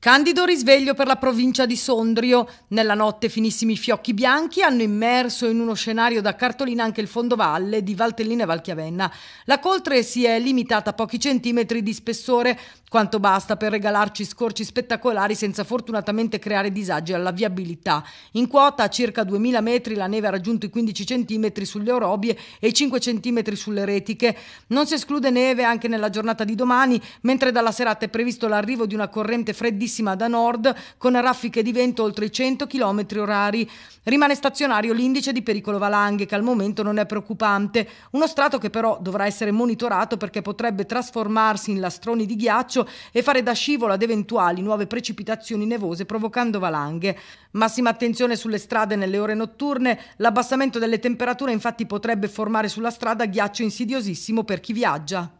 Candido risveglio per la provincia di Sondrio. Nella notte finissimi fiocchi bianchi hanno immerso in uno scenario da cartolina anche il fondovalle di Valtellina e Valchiavenna. La coltre si è limitata a pochi centimetri di spessore, quanto basta per regalarci scorci spettacolari senza fortunatamente creare disagi alla viabilità. In quota a circa 2000 metri la neve ha raggiunto i 15 centimetri sulle orobie e i 5 centimetri sulle retiche. Non si esclude neve anche nella giornata di domani, mentre dalla serata è previsto l'arrivo di una corrente freddissima ventissima da nord con raffiche di vento oltre 100 km orari. Rimane stazionario l'indice di pericolo valanghe che al momento non è preoccupante, uno strato che però dovrà essere monitorato perché potrebbe trasformarsi in lastroni di ghiaccio e fare da scivola ad eventuali nuove precipitazioni nevose provocando valanghe. Massima attenzione sulle strade nelle ore notturne, l'abbassamento delle temperature infatti potrebbe formare sulla strada ghiaccio insidiosissimo per chi viaggia.